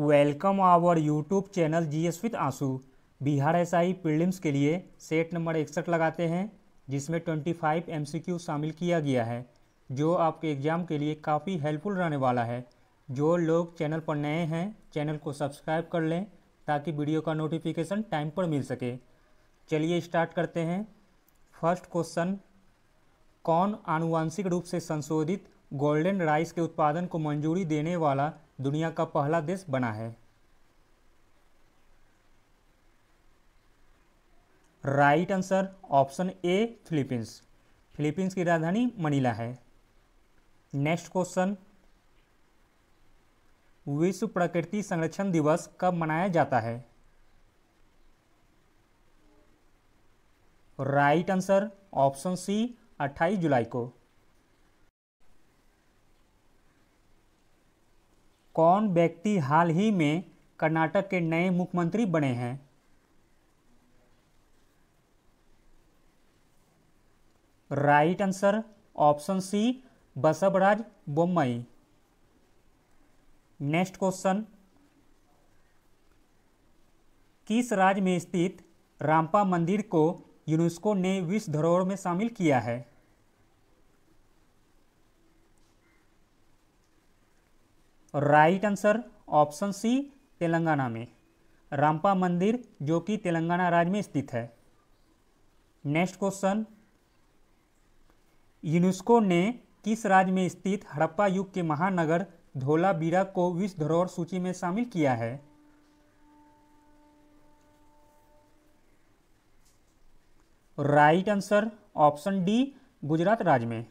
welcome our YouTube channel G S with Anshu Bihar S I prelims के लिए set number इकसठ लगाते हैं जिसमें 25 क्यू शामिल किया गया है जो आपके एग्ज़ाम के लिए काफ़ी हेल्पफुल रहने वाला है जो लोग चैनल पर नए हैं चैनल को सब्सक्राइब कर लें ताकि वीडियो का नोटिफिकेशन टाइम पर मिल सके चलिए स्टार्ट करते हैं फर्स्ट क्वेश्चन कौन आनुवंशिक रूप से संशोधित गोल्डन राइस के उत्पादन को मंजूरी देने वाला दुनिया का पहला देश बना है right answer option A Philippines Philippines की राजधानी मनीला है नेक्स्ट क्वेश्चन विश्व प्रकृति संरक्षण दिवस कब मनाया जाता है राइट आंसर ऑप्शन सी 28 जुलाई को कौन व्यक्ति हाल ही में कर्नाटक के नए मुख्यमंत्री बने हैं right answer option C Basavaraj Bommai next question किस राज्य में स्थित रामपा मंदिर को यूनेस्को ने विश्व धरोहर में शामिल किया है right answer option C Telangana में रामपा मंदिर जो कि तेलंगाना राज्य में स्थित है नेक्स्ट क्वेश्चन यूनेस्को ने किस राज्य में स्थित हड़प्पा युग के महानगर धोलाबीरा को विश्व धरोहर सूची में शामिल किया है right answer option D Gujarat राज्य में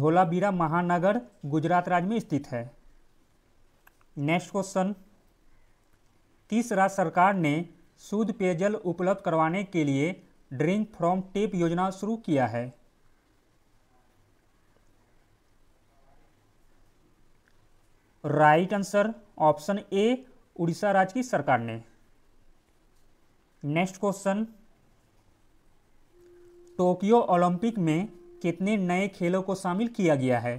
धोलाबीरा महानगर गुजरात राज्य में स्थित है नेक्स्ट क्वेश्चन तीसरा सरकार ने शुद्ध पेयजल उपलब्ध करवाने के लिए ड्रिंक फ्रॉम टेप योजना शुरू किया है right answer option A Orissa राज्य की सरकार ने नेक्स्ट क्वेश्चन टोक्यो ओलंपिक में कितने नए खेलों को शामिल किया गया है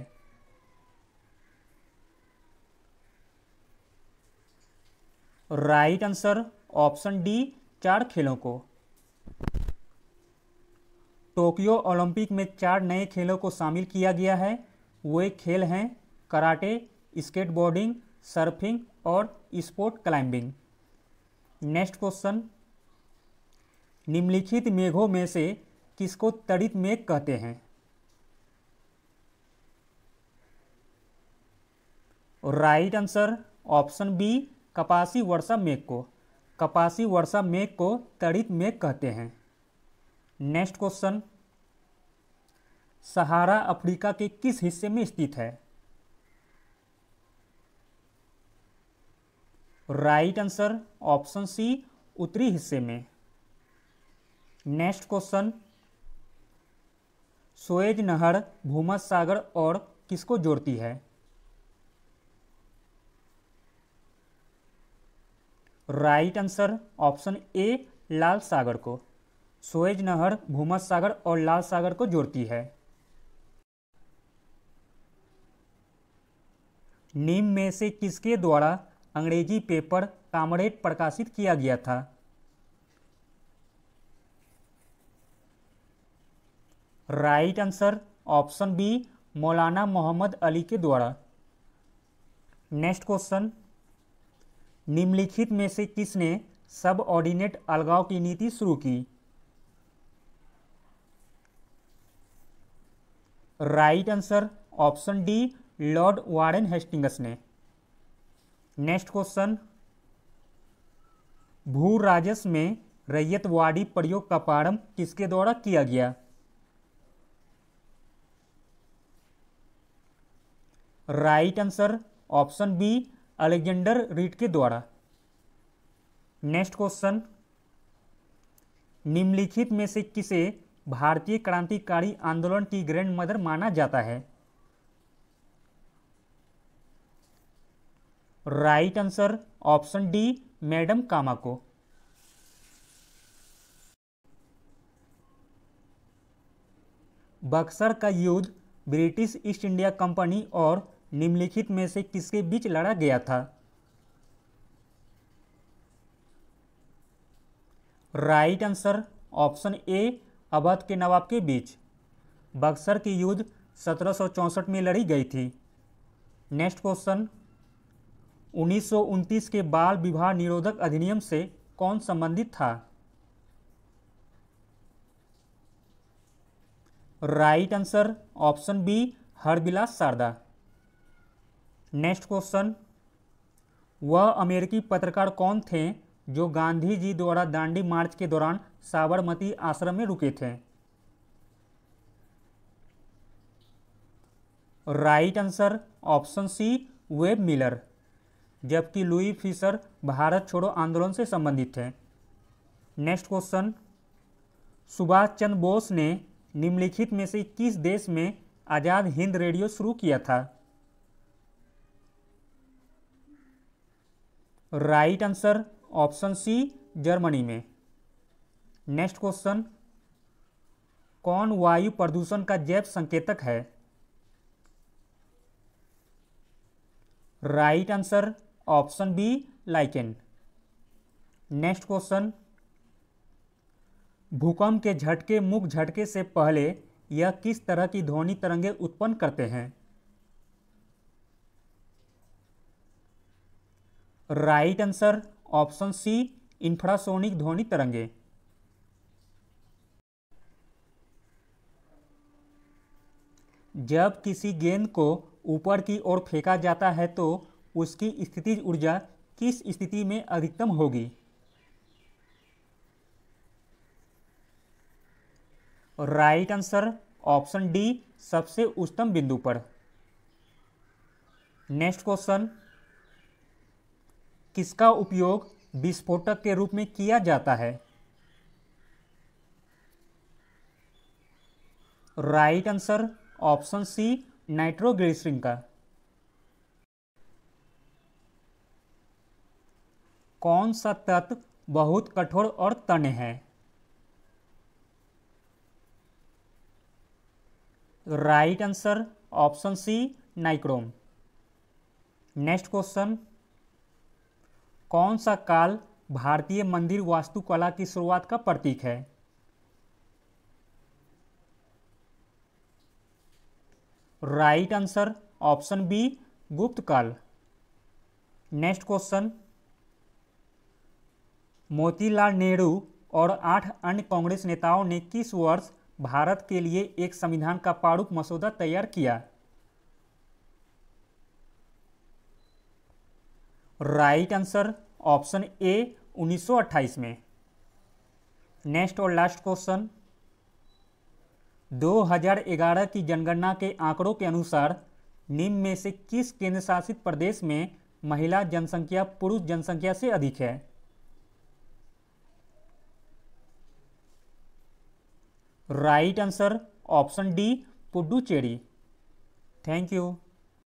राइट आंसर ऑप्शन डी चार खेलों को टोक्यो ओलंपिक में चार नए खेलों को शामिल किया गया है वे खेल हैं कराटे स्केटबोर्डिंग सर्फिंग और स्पोर्ट क्लाइंबिंग नेक्स्ट क्वेश्चन निम्नलिखित मेघों में से किसको तड़ित मेघ कहते हैं राइट आंसर ऑप्शन बी कपासी वर्षा मेघ को कपासी वर्षा मेघ को तड़ित मेघ कहते हैं नेक्स्ट क्वेश्चन सहारा अफ्रीका के किस हिस्से में स्थित है राइट आंसर ऑप्शन सी उत्तरी हिस्से में नेक्स्ट क्वेश्चन सोएज नहर भूमध सागर और किसको जोड़ती है राइट आंसर ऑप्शन ए लाल सागर को सोएज नहर भूमध सागर और लाल सागर को जोड़ती है नीम में से किसके द्वारा अंग्रेजी पेपर कामरेड प्रकाशित किया गया था राइट आंसर ऑप्शन बी मौलाना मोहम्मद अली के द्वारा नेक्स्ट क्वेश्चन निम्नलिखित में से किसने सब ऑर्डिनेट अलगाव की नीति शुरू की right answer option D lord Warren Hastings ने नेक्स्ट क्वेश्चन भू राजस्व में रैयतवाड़ी प्रयोग का प्रारंभ किसके द्वारा किया गया right answer option B Alexander Read के द्वारा नेक्स्ट क्वेश्चन निम्नलिखित में से किसे भारतीय क्रांतिकारी आंदोलन की ग्रैंड मदर माना जाता है right answer option D madam Cama को बक्सर का युद्ध ब्रिटिश ईस्ट इंडिया कंपनी और निम्नलिखित में से किसके बीच लड़ा गया था right answer option A Awadh के नवाब के बीच बक्सर की युद्ध सत्रह में लड़ी गई थी नेक्स्ट क्वेश्चन उन्नीस के बाल विवाह निरोधक अधिनियम से कौन संबंधित था right answer option B Harbilas Sarda next question वह अमेरिकी पत्रकार कौन थे जो गांधी जी द्वारा दांडी मार्च के दौरान साबरमती आश्रम में रुके थे right answer option C Webb Miller जबकि लुई फिशर भारत छोड़ो आंदोलन से संबंधित थे नेक्स्ट क्वेश्चन सुभाष चंद्र बोस ने निम्नलिखित में से किस देश में आज़ाद हिंद रेडियो शुरू किया था right answer option C Germany में नेक्स्ट क्वेश्चन कौन वायु प्रदूषण का जैव संकेतक है right answer option B lichen next question भूकंप के झटके मुख झटके से पहले यह किस तरह की ध्वनि तरंगे उत्पन्न करते हैं right answer option C infrasonic ध्वनि तरंगे जब किसी गेंद को ऊपर की ओर फेंका जाता है तो उसकी स्थिति ऊर्जा किस स्थिति में अधिकतम होगी राइट आंसर ऑप्शन डी सबसे उच्चतम बिंदु पर नेक्स्ट क्वेश्चन किसका उपयोग विस्फोटक के रूप में किया जाता है right answer option C nitroglycerine का कौन सा तत्व बहुत कठोर और तन है right answer option C nichrome next question कौन सा काल भारतीय मंदिर वास्तुकला की शुरुआत का प्रतीक है राइट आंसर ऑप्शन बी गुप्त काल नेक्स्ट क्वेश्चन मोतीलाल नेहरू और आठ अन्य कांग्रेस नेताओं ने किस वर्ष भारत के लिए एक संविधान का प्रारूप मसौदा तैयार किया राइट आंसर ऑप्शन ए 1928 में नेक्स्ट और लास्ट क्वेश्चन 2011 की जनगणना के आंकड़ों के अनुसार निम्न में से किस केंद्र शासित प्रदेश में महिला जनसंख्या पुरुष जनसंख्या से अधिक है right answer option D Puducherry thank you